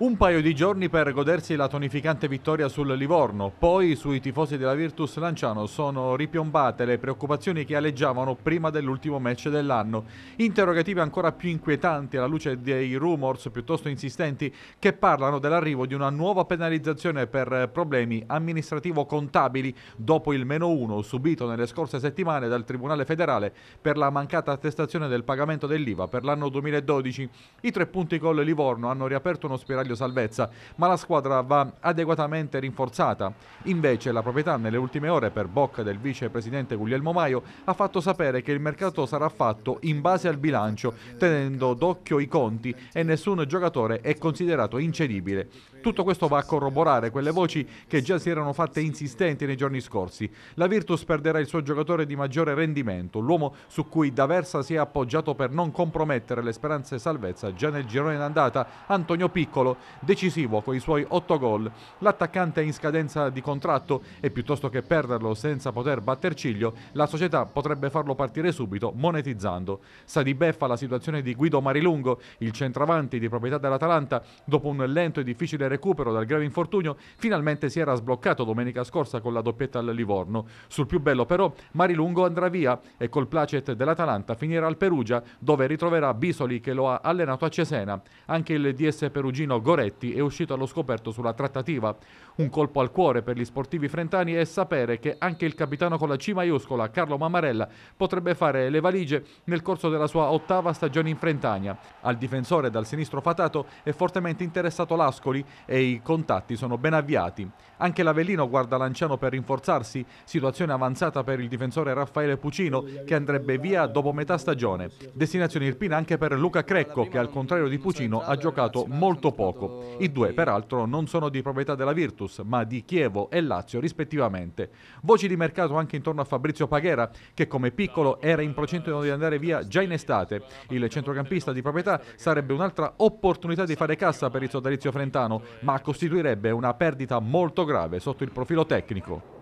Un paio di giorni per godersi la tonificante vittoria sul Livorno, poi sui tifosi della Virtus Lanciano sono ripiombate le preoccupazioni che aleggiavano prima dell'ultimo match dell'anno. Interrogative ancora più inquietanti alla luce dei rumors piuttosto insistenti che parlano dell'arrivo di una nuova penalizzazione per problemi amministrativo-contabili dopo il meno uno subito nelle scorse settimane dal Tribunale federale per la mancata attestazione del pagamento dell'IVA per l'anno 2012. I tre punti col Livorno hanno riaperto uno spiraglio possibile salvezza, ma la squadra va adeguatamente rinforzata. Invece la proprietà nelle ultime ore per bocca del vicepresidente Guglielmo Maio ha fatto sapere che il mercato sarà fatto in base al bilancio, tenendo d'occhio i conti e nessun giocatore è considerato incedibile. Tutto questo va a corroborare quelle voci che già si erano fatte insistenti nei giorni scorsi. La Virtus perderà il suo giocatore di maggiore rendimento, l'uomo su cui D'Aversa si è appoggiato per non compromettere le speranze salvezza già nel girone d'andata, Antonio Piccolo, decisivo con i suoi 8 gol. L'attaccante è in scadenza di contratto e piuttosto che perderlo senza poter batter ciglio, la società potrebbe farlo partire subito monetizzando. Sa di beffa la situazione di Guido Marilungo, il centravanti di proprietà dell'Atalanta, dopo un lento e difficile recupero dal grave infortunio, finalmente si era sbloccato domenica scorsa con la doppietta al Livorno. Sul più bello però Marilungo andrà via e col placet dell'Atalanta finirà al Perugia dove ritroverà Bisoli che lo ha allenato a Cesena. Anche il DS perugino Goretti è uscito allo scoperto sulla trattativa. Un colpo al cuore per gli sportivi frentani è sapere che anche il capitano con la C maiuscola, Carlo Mamarella, potrebbe fare le valigie nel corso della sua ottava stagione in Frentania. Al difensore dal sinistro fatato è fortemente interessato l'Ascoli e i contatti sono ben avviati. Anche l'Avellino guarda Lanciano per rinforzarsi, situazione avanzata per il difensore Raffaele Pucino che andrebbe via dopo metà stagione. Destinazione Irpina anche per Luca Crecco che al contrario di Pucino ha giocato molto poco. Monaco. I due, peraltro, non sono di proprietà della Virtus, ma di Chievo e Lazio, rispettivamente. Voci di mercato anche intorno a Fabrizio Paghera, che come piccolo era in procinto di andare via già in estate. Il centrocampista di proprietà sarebbe un'altra opportunità di fare cassa per il sodalizio frentano, ma costituirebbe una perdita molto grave sotto il profilo tecnico.